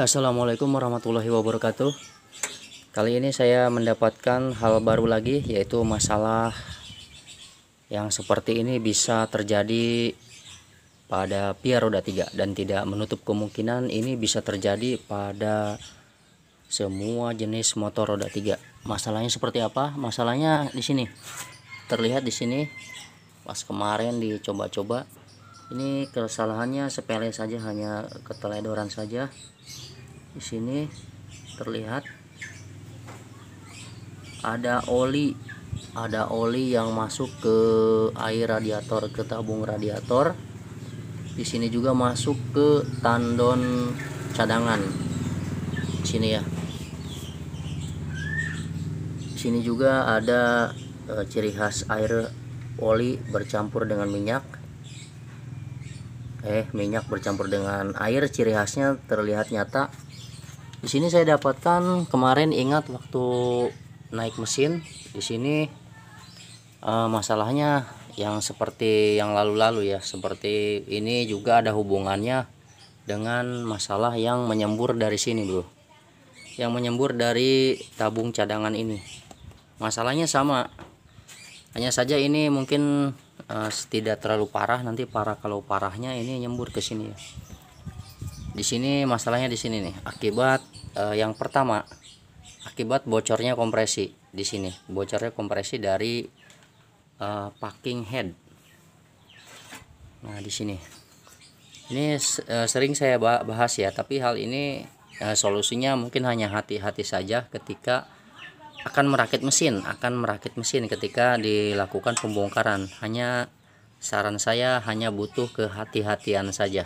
Assalamualaikum warahmatullahi wabarakatuh Kali ini saya mendapatkan hal baru lagi Yaitu masalah yang seperti ini bisa terjadi pada pia roda 3 Dan tidak menutup kemungkinan ini bisa terjadi pada semua jenis motor roda 3 Masalahnya seperti apa? Masalahnya di sini Terlihat di sini Pas kemarin dicoba-coba ini kesalahannya sepele saja hanya keteledoran saja di sini terlihat ada oli ada oli yang masuk ke air radiator ke tabung radiator di sini juga masuk ke tandon cadangan di sini ya di sini juga ada e, ciri khas air oli bercampur dengan minyak eh minyak bercampur dengan air ciri khasnya terlihat nyata di sini saya dapatkan kemarin ingat waktu naik mesin di sini uh, masalahnya yang seperti yang lalu-lalu ya seperti ini juga ada hubungannya dengan masalah yang menyembur dari sini bro yang menyembur dari tabung cadangan ini masalahnya sama hanya saja ini mungkin uh, tidak terlalu parah nanti parah kalau parahnya ini nyembur ke sini ya di sini masalahnya di sini nih akibat eh, yang pertama akibat bocornya kompresi di sini bocornya kompresi dari eh, packing head nah di sini ini eh, sering saya bahas ya tapi hal ini eh, solusinya mungkin hanya hati-hati saja ketika akan merakit mesin akan merakit mesin ketika dilakukan pembongkaran hanya saran saya hanya butuh kehati-hatian saja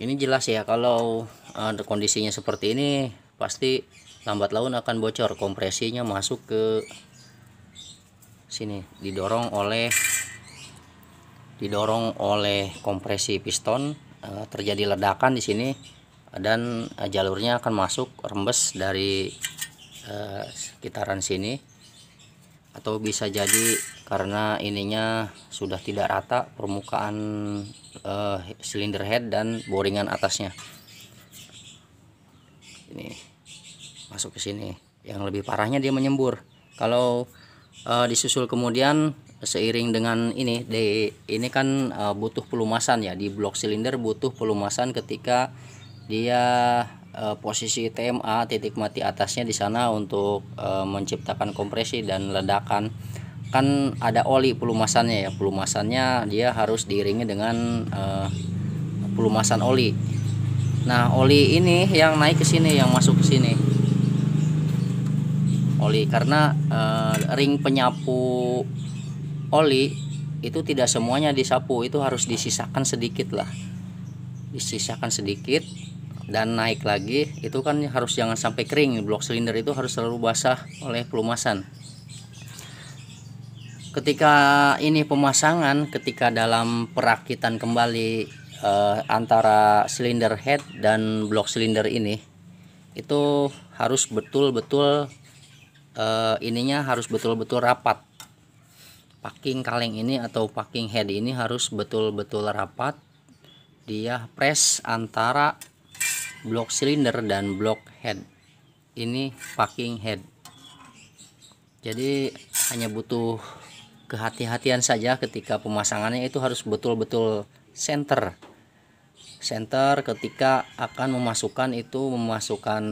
ini jelas ya kalau uh, kondisinya seperti ini pasti lambat laun akan bocor kompresinya masuk ke sini didorong oleh didorong oleh kompresi piston eh, terjadi ledakan di sini dan eh, jalurnya akan masuk rembes dari uh, sekitaran sini atau bisa jadi karena ininya sudah tidak rata permukaan uh, silinder head dan boringan atasnya ini masuk ke sini yang lebih parahnya dia menyembur kalau uh, disusul kemudian seiring dengan ini di, ini kan uh, butuh pelumasan ya di blok silinder butuh pelumasan ketika dia uh, posisi TMA titik mati atasnya di sana untuk uh, menciptakan kompresi dan ledakan kan ada oli pelumasannya ya pelumasannya dia harus diiringi dengan uh, pelumasan oli nah oli ini yang naik ke sini yang masuk ke sini oli karena uh, ring penyapu oli itu tidak semuanya disapu itu harus disisakan sedikit lah disisakan sedikit dan naik lagi itu kan harus jangan sampai kering blok silinder itu harus selalu basah oleh pelumasan ketika ini pemasangan ketika dalam perakitan kembali eh, antara silinder head dan blok silinder ini itu harus betul-betul eh, ininya harus betul-betul rapat packing kaleng ini atau packing head ini harus betul-betul rapat dia press antara blok silinder dan blok head ini packing head jadi hanya butuh kehati-hatian saja ketika pemasangannya itu harus betul-betul center center ketika akan memasukkan itu memasukkan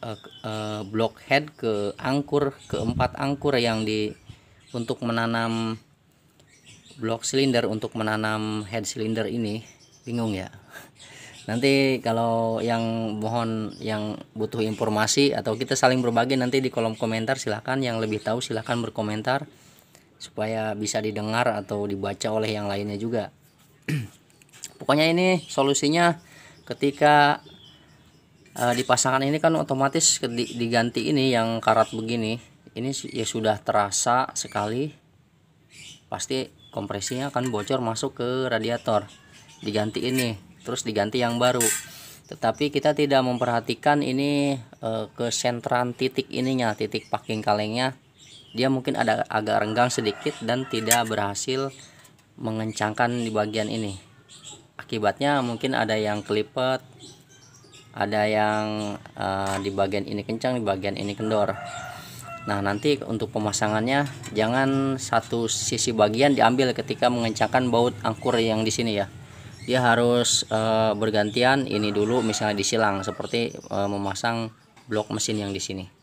uh, uh, block head ke angkur keempat angkur yang di untuk menanam blok silinder untuk menanam head silinder ini bingung ya nanti kalau yang mohon yang butuh informasi atau kita saling berbagi nanti di kolom komentar silahkan yang lebih tahu silahkan berkomentar supaya bisa didengar atau dibaca oleh yang lainnya juga pokoknya ini solusinya ketika uh, eh, dipasangkan ini kan otomatis diganti ini yang karat begini ini ya sudah terasa sekali pasti kompresinya akan bocor masuk ke radiator diganti ini terus diganti yang baru tetapi kita tidak memperhatikan ini e, eh, kesentran titik ininya titik packing kalengnya dia mungkin ada agak renggang sedikit dan tidak berhasil mengencangkan di bagian ini akibatnya mungkin ada yang kelipet ada yang uh, di bagian ini kencang di bagian ini kendor nah nanti untuk pemasangannya jangan satu sisi bagian diambil ketika mengencangkan baut angkur yang di sini ya dia harus uh, bergantian ini dulu misalnya disilang seperti uh, memasang blok mesin yang di sini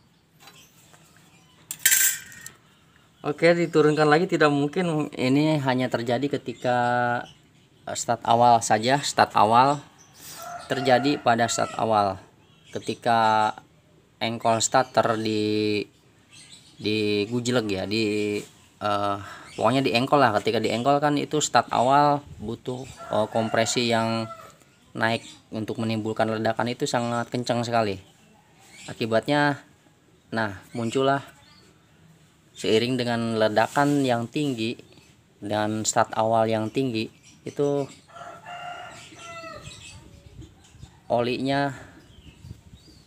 Oke, diturunkan lagi tidak mungkin ini hanya terjadi ketika eh, start awal saja, start awal terjadi pada start awal. Ketika engkol starter di di gujleg ya, di uh, pokoknya di engkol lah. Ketika di engkol kan itu start awal butuh uh, kompresi yang naik untuk menimbulkan ledakan itu sangat kencang sekali. Akibatnya nah, muncullah seiring dengan ledakan yang tinggi dan start awal yang tinggi itu olinya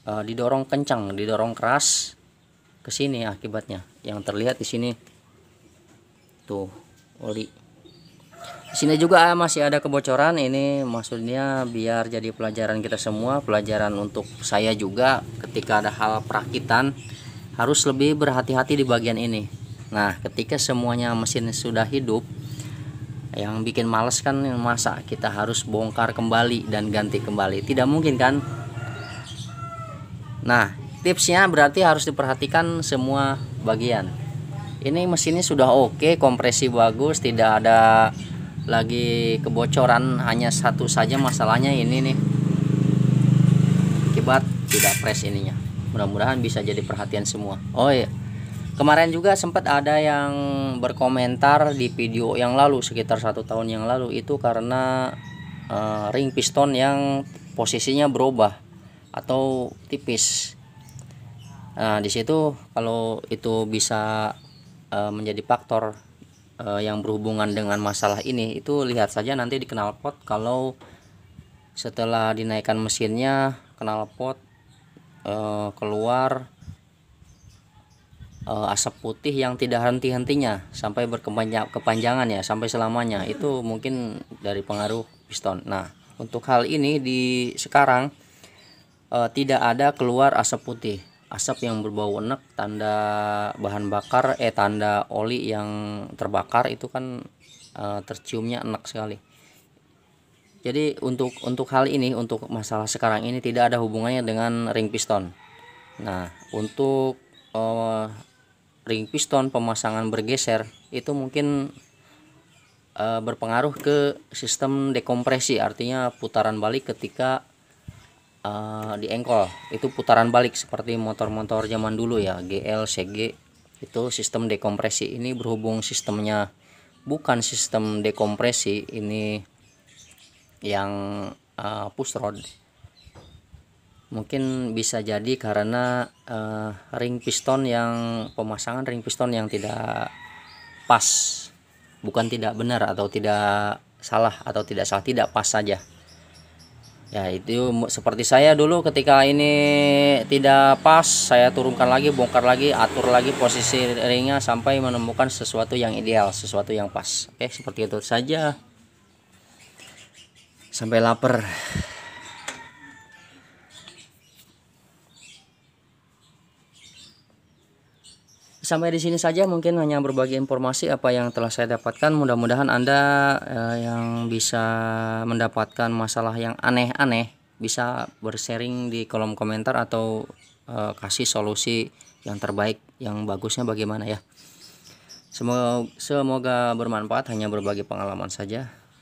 uh, didorong kencang, didorong keras ke sini akibatnya. Yang terlihat di sini tuh oli. Di sini juga masih ada kebocoran. Ini maksudnya biar jadi pelajaran kita semua, pelajaran untuk saya juga ketika ada hal perakitan harus lebih berhati-hati di bagian ini nah ketika semuanya mesin sudah hidup yang bikin males kan masa kita harus bongkar kembali dan ganti kembali tidak mungkin kan nah tipsnya berarti harus diperhatikan semua bagian ini mesinnya sudah oke kompresi bagus tidak ada lagi kebocoran hanya satu saja masalahnya ini nih akibat tidak fresh ininya mudah-mudahan bisa jadi perhatian semua oh iya kemarin juga sempat ada yang berkomentar di video yang lalu sekitar satu tahun yang lalu itu karena uh, ring piston yang posisinya berubah atau tipis nah disitu kalau itu bisa uh, menjadi faktor uh, yang berhubungan dengan masalah ini itu lihat saja nanti di knalpot kalau setelah dinaikkan mesinnya knalpot uh, keluar uh, asap putih yang tidak henti-hentinya sampai berkepanjangan ya sampai selamanya itu mungkin dari pengaruh piston. Nah, untuk hal ini di sekarang uh, tidak ada keluar asap putih. Asap yang berbau enek tanda bahan bakar eh tanda oli yang terbakar itu kan uh, terciumnya enak sekali jadi untuk untuk hal ini untuk masalah sekarang ini tidak ada hubungannya dengan ring piston nah untuk uh, ring piston pemasangan bergeser itu mungkin uh, berpengaruh ke sistem dekompresi artinya putaran balik ketika uh, eh, di engkol itu putaran balik seperti motor-motor zaman dulu ya GL CG itu sistem dekompresi ini berhubung sistemnya bukan sistem dekompresi ini yang uh, push rod mungkin bisa jadi karena uh, ring piston yang pemasangan ring piston yang tidak pas bukan tidak benar atau tidak salah atau tidak salah tidak pas saja ya itu seperti saya dulu ketika ini tidak pas saya turunkan lagi bongkar lagi atur lagi posisi ringnya sampai menemukan sesuatu yang ideal sesuatu yang pas oke seperti itu saja sampai lapar sampai di sini saja mungkin hanya berbagi informasi apa yang telah saya dapatkan mudah-mudahan anda eh, yang bisa mendapatkan masalah yang aneh-aneh bisa bersharing di kolom komentar atau eh, kasih solusi yang terbaik yang bagusnya bagaimana ya semoga semoga bermanfaat hanya berbagi pengalaman saja